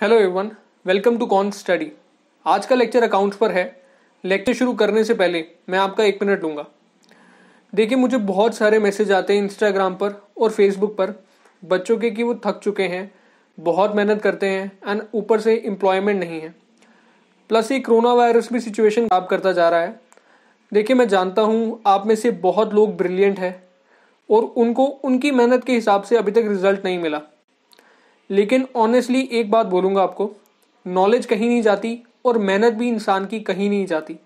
hello everyone welcome to कॉन study आज का लेक्चर अकाउंट्स पर है लेक्चर शुरू करने से पहले मैं आपका एक मिनट लूंगा देखिए मुझे बहुत सारे मैसेज आते हैं इंस्टाग्राम पर और फेसबुक पर बच्चों के कि वो थक चुके हैं बहुत मेहनत करते हैं एंड ऊपर से एम्प्लॉयमेंट नहीं है प्लस ये कोरोना वायरस भी सिचुएशन खराब करता जा रहा है देखिए मैं जानता हूँ आप में से बहुत लोग ब्रिलियंट है और उनको उनकी मेहनत के हिसाब से अभी तक रिजल्ट नहीं मिला लेकिन ऑनेस्टली एक बात बोलूँगा आपको नॉलेज कहीं नहीं जाती और मेहनत भी इंसान की कहीं नहीं जाती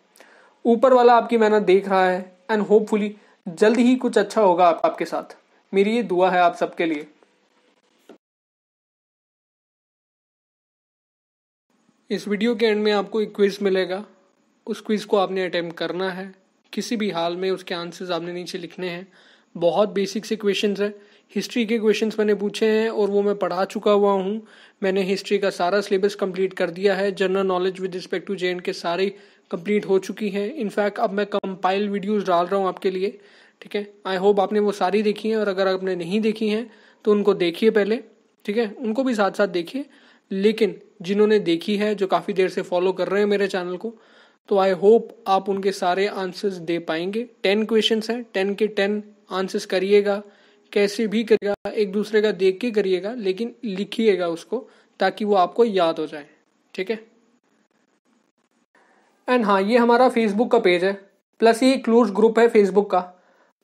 ऊपर वाला आपकी मेहनत देख रहा है एंड होपफुली जल्द ही कुछ अच्छा होगा आप, आपके साथ मेरी ये दुआ है आप सबके लिए इस वीडियो के एंड में आपको एक क्विज मिलेगा उस क्विज को आपने अटेम्प्ट करना है किसी भी हाल में उसके आंसर्स आपने नीचे लिखने हैं बहुत बेसिक से क्वेश्चन है हिस्ट्री के क्वेश्चंस मैंने पूछे हैं और वो मैं पढ़ा चुका हुआ हूँ मैंने हिस्ट्री का सारा सिलेबस कंप्लीट कर दिया है general knowledge with respect to J K सारे कंप्लीट हो चुकी हैं इनफैक्ट अब मैं कंपाइल वीडियोस डाल रहा हूँ आपके लिए ठीक है आई होप आपने वो सारी देखी हैं और अगर आपने नहीं देखी हैं तो उनको देखिए पहले ठीक है उनको भी साथ साथ देखिए लेकिन जिन्होंने देखी है जो काफ़ी देर से फॉलो कर रहे हैं मेरे चैनल को तो आई होप आप उनके सारे आंसर्स दे पाएंगे टेन क्वेश्चंस हैं टेन के टेन आंसर्स करिएगा कैसे भी करिएगा एक दूसरे का देख के करिएगा लेकिन लिखिएगा उसको ताकि वो आपको याद हो जाए ठीक है एंड हाँ ये हमारा फेसबुक का पेज है प्लस ये क्लोज ग्रुप है फेसबुक का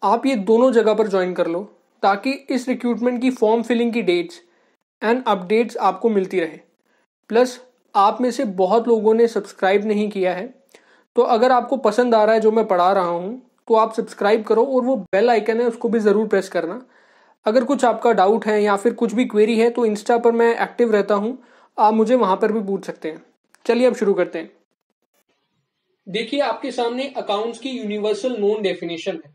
आप ये दोनों जगह पर ज्वाइन कर लो ताकि इस रिक्रूटमेंट की फॉर्म फिलिंग की डेट्स एंड अपडेट्स आपको मिलती रहे प्लस आप में से बहुत लोगों ने सब्सक्राइब नहीं किया है तो अगर आपको पसंद आ रहा है जो मैं पढ़ा रहा हूँ तो आप सब्सक्राइब करो और वो बेल आइकन है उसको भी ज़रूर प्रेस करना अगर कुछ आपका डाउट है या फिर कुछ भी क्वेरी है तो इंस्टा पर मैं एक्टिव रहता हूँ आप मुझे वहां पर भी पूछ सकते हैं चलिए अब शुरू करते हैं देखिए आपके सामने अकाउंट्स की यूनिवर्सल नोन डेफिनेशन है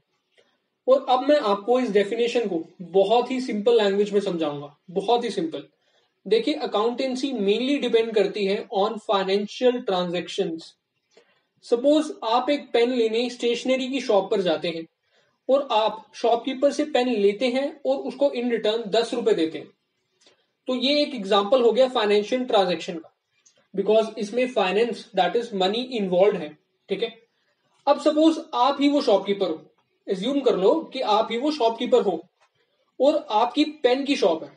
और अब मैं आपको इस डेफिनेशन को बहुत ही सिंपल लैंग्वेज में समझाऊंगा बहुत ही सिंपल देखिए अकाउंटेंसी मेनली डिपेंड करती है ऑन फाइनेंशियल ट्रांजेक्शन सपोज आप एक पेन लेने स्टेशनरी की शॉप पर जाते हैं और आप शॉपकीपर से पेन लेते हैं और उसको इन रिटर्न दस रुपए देते हैं तो ये एक एग्जाम्पल हो गया फाइनेंशियल ट्रांजेक्शन का बिकॉज इसमें finance that is money involve है ठीक है अब सपोज आप ही वो शॉपकीपर हो एज्यूम कर लो कि आप ही वो शॉपकीपर हो और आपकी पेन की शॉप है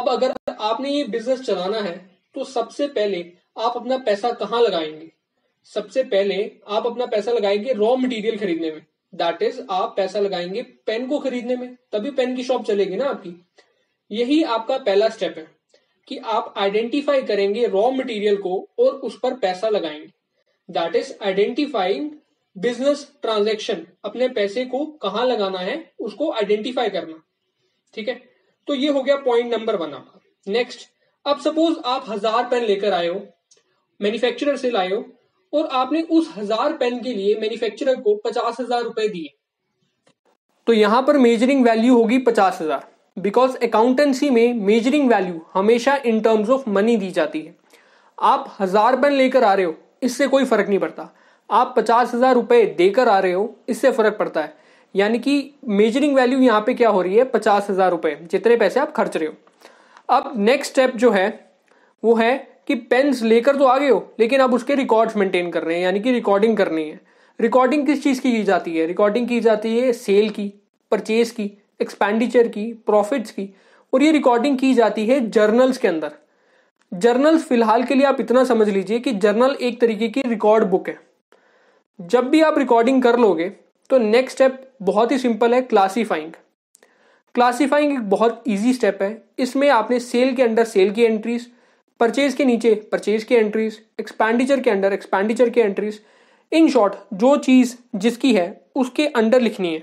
अब अगर आपने ये बिजनेस चलाना है तो सबसे पहले आप अपना पैसा कहाँ लगाएंगे सबसे पहले आप अपना पैसा लगाएंगे रॉ मटेरियल खरीदने में दैट इज आप पैसा लगाएंगे पेन को खरीदने में तभी पेन की शॉप चलेगी ना आपकी यही आपका पहला स्टेप है कि आप आइडेंटिफाई करेंगे रॉ मटेरियल को और उस पर पैसा लगाएंगे that is identifying business transaction अपने पैसे को कहां लगाना है उसको आइडेंटिफाई करना ठीक है तो ये हो गया पॉइंट नंबर वन आपका नेक्स्ट अब सपोज आप हजार पेन लेकर आए हो मैन्युफैक्चरर से लाए हो और आपने उस हजार पेन के लिए मैन्युफैक्चरर को पचास हजार रुपए दिए तो यहां पर मेजरिंग वैल्यू होगी पचास हजार बिकॉज अकाउंटेंसी में मेजरिंग वैल्यू हमेशा इन टर्म्स ऑफ मनी दी जाती है आप हजार पेन लेकर आ रहे हो इससे कोई फर्क नहीं पड़ता आप पचास हजार रुपए देकर आ रहे हो इससे फर्क पड़ता है यानी कि मेजरिंग वैल्यू यहाँ पे क्या हो रही है पचास हजार रुपए जितने पैसे आप खर्च रहे हो अब नेक्स्ट स्टेप जो है वो है कि पेन्स लेकर तो आ गए हो लेकिन आप उसके रिकॉर्ड्स मेंटेन कर रहे हैं यानी कि रिकॉर्डिंग करनी है रिकॉर्डिंग किस चीज़ की की जाती है रिकॉर्डिंग की जाती है सेल की परचेज की एक्सपेंडिचर की प्रॉफिट्स की और ये रिकॉर्डिंग की जाती है जर्नल्स के अंदर जर्नल्स फिलहाल के लिए आप इतना समझ लीजिए कि जर्नल एक तरीके की रिकॉर्ड बुक है जब भी आप रिकॉर्डिंग कर लोगे तो नेक्स्ट स्टेप बहुत ही सिंपल है क्लासीफाइंग क्लासीफाइंग एक बहुत ईजी स्टेप है इसमें आपने सेल के अंडर सेल की एंट्रीज परचेज के नीचे परचेज की एंट्रीज एक्सपेंडिचर के अंडर एक्सपेंडिचर के एंट्रीज इन शॉर्ट जो चीज जिसकी है उसके अंडर लिखनी है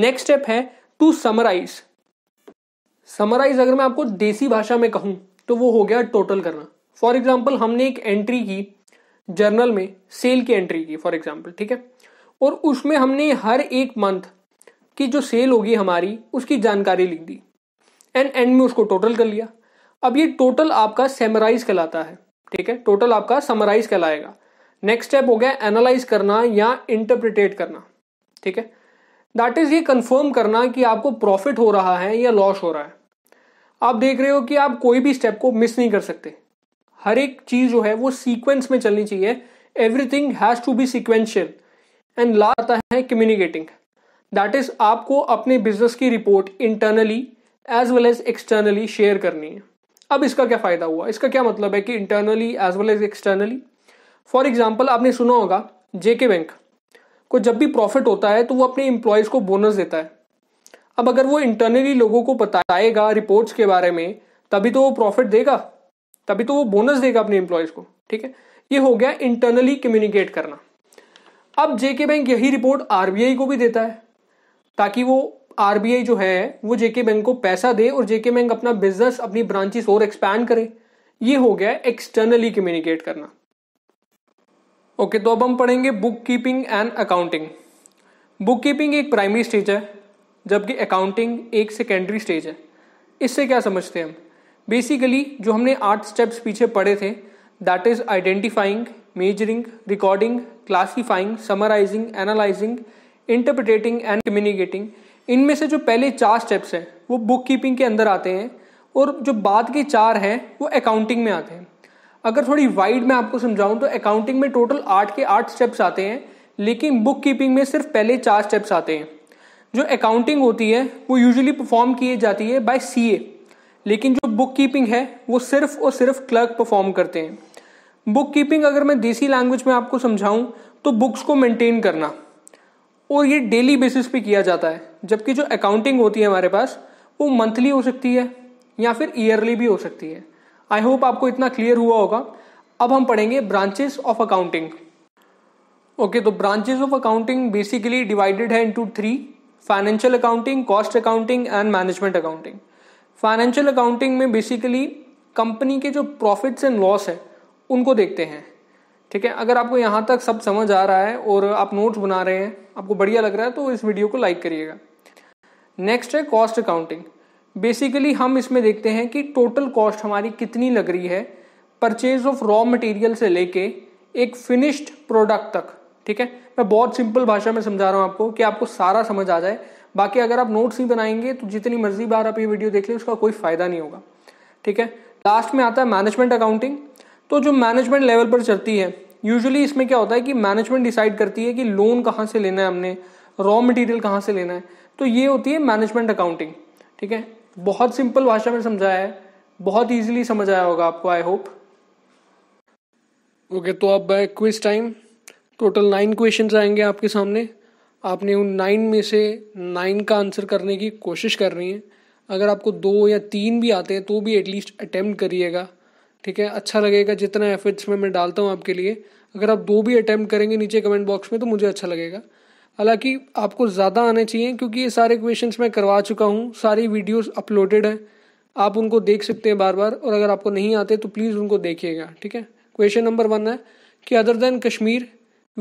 नेक्स्ट स्टेप है टू समराइज समराइज अगर मैं आपको देसी भाषा में कहूं तो वो हो गया टोटल करना फॉर एग्जाम्पल हमने एक एंट्री की जर्नल में सेल की एंट्री की फॉर एग्जाम्पल ठीक है और उसमें हमने हर एक मंथ की जो सेल होगी हमारी उसकी जानकारी लिख दी एंड एंड में उसको टोटल कर लिया अब ये टोटल आपका सेमराइज कहलाता है ठीक है टोटल आपका समराइज कहलाएगा नेक्स्ट स्टेप हो गया एनालाइज करना या इंटरप्रिटेट करना ठीक है दैट इज ये कंफर्म करना कि आपको प्रॉफिट हो रहा है या लॉस हो रहा है आप देख रहे हो कि आप कोई भी स्टेप को मिस नहीं कर सकते हर एक चीज जो है वो सीक्वेंस में चलनी चाहिए everything has to be sequential and लाता है कम्युनिकेटिंग दैट इज आपको अपने बिजनेस की report internally as well as externally share करनी है अब इसका क्या फ़ायदा हुआ इसका क्या मतलब है कि internally as well as externally for example आपने सुना होगा जेके बैंक को जब भी प्रॉफिट होता है तो वो अपने इंप्लॉयज को बोनस देता है अब अगर वो इंटरनली लोगों को बताएगा रिपोर्ट्स के बारे में तभी तो वो प्रॉफिट देगा तभी तो वो बोनस देगा अपने एम्प्लॉयज़ को ठीक है ये हो गया इंटरनली कम्युनिकेट करना अब जेके बैंक यही रिपोर्ट आरबीआई को भी देता है ताकि वो आरबीआई जो है वो जेके बैंक को पैसा दे और जेके बैंक अपना बिजनेस अपनी ब्रांचेस और एक्सपैंड करे ये हो गया एक्सटर्नली कम्युनिकेट करना ओके तो अब हम पढ़ेंगे bookkeeping and accounting bookkeeping एक प्राइमरी स्टेज है जबकि अकाउंटिंग एक सेकेंडरी स्टेज है इससे क्या समझते हैं हम बेसिकली जो हमने आठ स्टेप्स पीछे पढ़े थे that is identifying measuring recording classifying summarising analysing interpreting and communicating इनमें से जो पहले चार स्टेप्स हैं वो बुक कीपिंग के अंदर आते हैं और जो बाद के चार हैं वो अकाउंटिंग में आते हैं अगर थोड़ी वाइड में आपको समझाऊं तो अकाउंटिंग में टोटल आठ के आठ स्टेप्स आते हैं लेकिन बुक कीपिंग में सिर्फ पहले चार स्टेप्स आते हैं जो अकाउंटिंग होती है वो यूजुअली परफॉर्म की जाती है बाय सीए लेकिन जो बुक कीपिंग है वो सिर्फ और सिर्फ क्लर्क परफॉर्म करते हैं बुक कीपिंग अगर मैं देसी लैंग्वेज में आपको समझाऊं तो बुक्स को मेंटेन करना और ये डेली बेसिस पे किया जाता है जबकि जो अकाउंटिंग होती है हमारे पास वो मंथली हो सकती है या फिर ईयरली भी हो सकती है आई होप आपको इतना क्लियर हुआ होगा अब हम पढ़ेंगे ब्रांचेस ऑफ अकाउंटिंग ओके तो branches of accounting basically divided है into three financial accounting cost accounting and management accounting financial accounting में बेसिकली कंपनी के जो प्रॉफिट्स एंड लॉस है उनको देखते हैं ठीक है अगर आपको यहाँ तक सब समझ आ रहा है और आप नोट्स बना रहे हैं आपको बढ़िया लग रहा है तो इस वीडियो को लाइक करिएगा नेक्स्ट है कॉस्ट अकाउंटिंग बेसिकली हम इसमें देखते हैं कि टोटल कॉस्ट हमारी कितनी लग रही है परचेज ऑफ रॉ मटेरियल से लेके एक फिनिश्ड प्रोडक्ट तक ठीक है मैं बहुत सिंपल भाषा में समझा रहा हूँ आपको कि आपको सारा समझ आ जाए बाकी अगर आप नोट्स नहीं बनाएंगे तो जितनी मर्जी बार आप ये वीडियो देख लें उसका कोई फायदा नहीं होगा ठीक है लास्ट में आता है मैनेजमेंट अकाउंटिंग तो जो मैनेजमेंट लेवल पर चलती है यूजुअली इसमें क्या होता है कि मैनेजमेंट डिसाइड करती है कि लोन कहाँ से लेना है हमने रॉ मटेरियल कहाँ से लेना है तो ये होती है मैनेजमेंट अकाउंटिंग ठीक है बहुत सिंपल भाषा में समझाया है बहुत ईजिली समझ आया होगा आपको आई होप ओके तो अब quiz time total nine question आएंगे आपके सामने आपने उन नाइन में से नाइन का आंसर करने की कोशिश कर रही है अगर आपको दो या तीन भी आते हैं तो भी एटलीस्ट अटैम्प्ट करिएगा ठीक है अच्छा लगेगा जितना एफर्ट्स में मैं डालता हूँ आपके लिए अगर आप दो भी अटैम्प्ट करेंगे नीचे कमेंट बॉक्स में तो मुझे अच्छा लगेगा हालांकि आपको ज़्यादा आने चाहिए क्योंकि ये सारे क्वेश्चंस मैं करवा चुका हूँ सारी वीडियोस अपलोडेड हैं आप उनको देख सकते हैं बार बार और अगर आपको नहीं आते तो प्लीज़ उनको देखिएगा ठीक है क्वेश्चन नंबर वन है कि other than Kashmir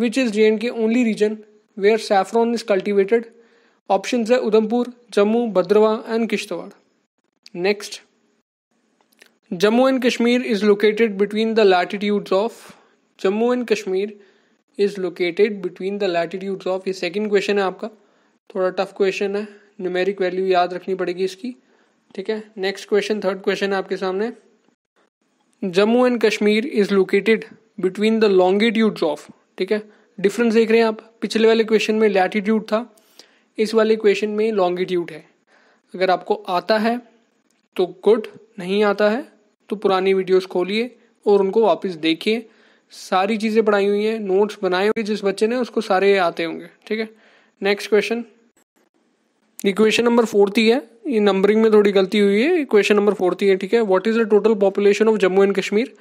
which is J and K only region where saffron is cultivated option है Udhampur Jammu Bhaderwah and Kishtwar next Jammu and Kashmir is located between the latitudes of Jammu and Kashmir is located between the latitudes of ये second question है आपका थोड़ा tough question है numeric value याद रखनी पड़ेगी इसकी ठीक है नेक्स्ट क्वेश्चन थर्ड क्वेश्चन है आपके सामने Jammu and Kashmir is located between the longitudes of ठीक है डिफरेंस देख रहे हैं आप पिछले वाले क्वेश्चन में लैटिट्यूड था इस वाले क्वेश्चन में लॉन्गिट्यूड है अगर आपको आता है तो गुड नहीं आता है तो पुरानी वीडियोस खोलिए और उनको वापस देखिए सारी चीज़ें पढ़ाई हुई हैं नोट्स बनाए हुए जिस बच्चे ने उसको सारे आते होंगे ठीक है next question equation number fourth है ये नंबरिंग में थोड़ी गलती हुई है इक्वेशन नंबर फोर्थी है ठीक है what is the total population of Jammu and Kashmir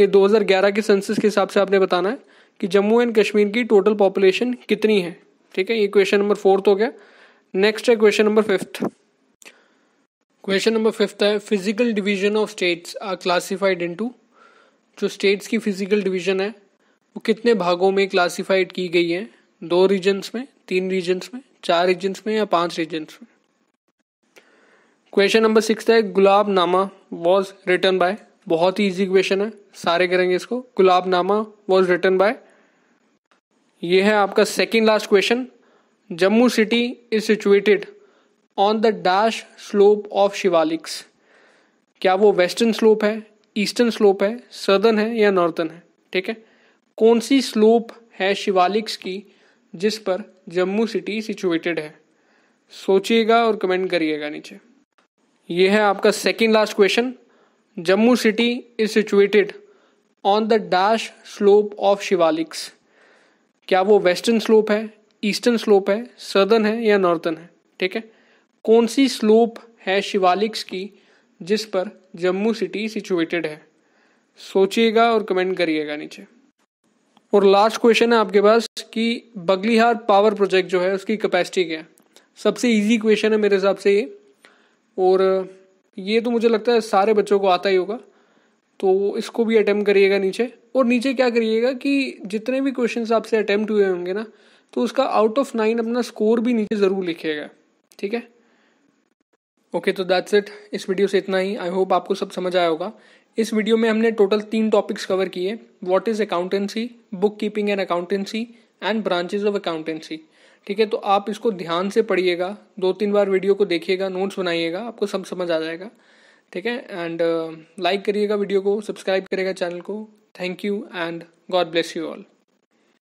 ये 2011 के सेंसस के हिसाब से आपने बताना है कि जम्मू एंड कश्मीर की टोटल पॉपुलेशन कितनी है ठीक है ये क्वेश्चन नंबर फोर्थ हो गया नेक्स्ट है question number fifth question number fifth है physical division of states are classified to जो स्टेट्स की फिजिकल डिवीजन है वो कितने भागों में क्लासिफाइड की गई है दो रीजन्स में तीन रीजन्स में चार रीजन्स में या पांच रीजन्स में क्वेश्चन नंबर सिक्स है गुलाब नामा वॉज रिटर्न बाय बहुत ही इजी क्वेश्चन है सारे करेंगे इसको गुलाब नामा वॉज रिटर्न बाय ये है आपका second last question Jammu city is situated on the dash slope of Shivaliks क्या वो वेस्टर्न स्लोप है ईस्टर्न स्लोप है सदर्न है या नॉर्थर्न है ठीक है कौन सी स्लोप है शिवालिक्स की जिस पर जम्मू सिटी सिचुएटेड है सोचिएगा और कमेंट करिएगा नीचे ये है आपका second last question Jammu city is situated on the dash slope of Shivaliks क्या वो वेस्टर्न स्लोप है ईस्टर्न स्लोप है सदर्न है या नॉर्थर्न है ठीक है कौन सी स्लोप है शिवालिक्स की जिस पर जम्मू सिटी सिचुएटेड है सोचिएगा और कमेंट करिएगा नीचे और लास्ट क्वेश्चन है आपके पास कि बगलिहार पावर प्रोजेक्ट जो है उसकी कैपेसिटी क्या है सबसे इजी क्वेश्चन है मेरे हिसाब से ये और ये तो मुझे लगता है सारे बच्चों को आता ही होगा तो इसको भी अटैम्प्ट करिएगा नीचे और नीचे क्या करिएगा कि जितने भी क्वेश्चन आपसे अटैम्प्ट हुए होंगे ना तो उसका आउट ऑफ नाइन अपना स्कोर भी नीचे ज़रूर लिखिएगा ठीक है ओके तो दैट्स इट इस वीडियो से इतना ही आई होप आपको सब समझ आया होगा इस वीडियो में हमने टोटल तीन टॉपिक्स कवर किए what is accountancy bookkeeping and accountancy and branches of accountancy ठीक है तो आप इसको ध्यान से पढ़िएगा दो तीन बार वीडियो को देखिएगा नोट्स बनाइएगा आपको सब समझ आ जाएगा ठीक है एंड लाइक uh, करिएगा वीडियो को सब्सक्राइब करेगा चैनल को thank you and God bless you all